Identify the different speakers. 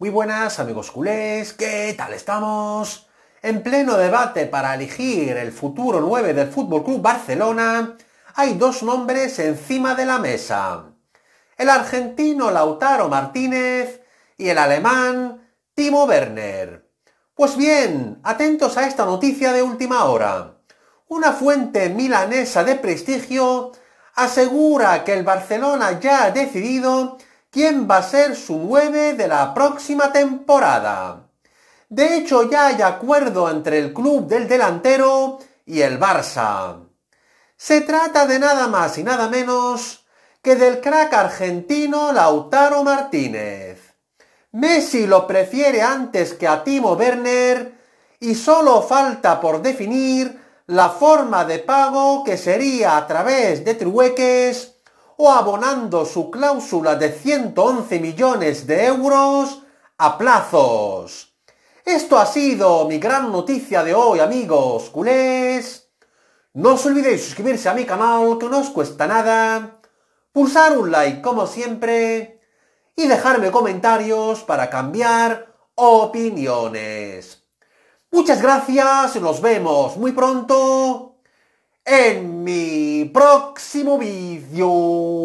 Speaker 1: Muy buenas amigos culés, ¿qué tal estamos? En pleno debate para elegir el futuro 9 del FC Club Barcelona, hay dos nombres encima de la mesa. El argentino Lautaro Martínez y el alemán Timo Werner. Pues bien, atentos a esta noticia de última hora. Una fuente milanesa de prestigio asegura que el Barcelona ya ha decidido quién va a ser su 9 de la próxima temporada. De hecho, ya hay acuerdo entre el club del delantero y el Barça. Se trata de nada más y nada menos que del crack argentino Lautaro Martínez. Messi lo prefiere antes que a Timo Werner y solo falta por definir la forma de pago que sería a través de trueques o abonando su cláusula de 111 millones de euros a plazos. Esto ha sido mi gran noticia de hoy, amigos culés. No os olvidéis suscribirse a mi canal, que no os cuesta nada, pulsar un like como siempre y dejarme comentarios para cambiar opiniones. Muchas gracias y nos vemos muy pronto en mi próximo vídeo.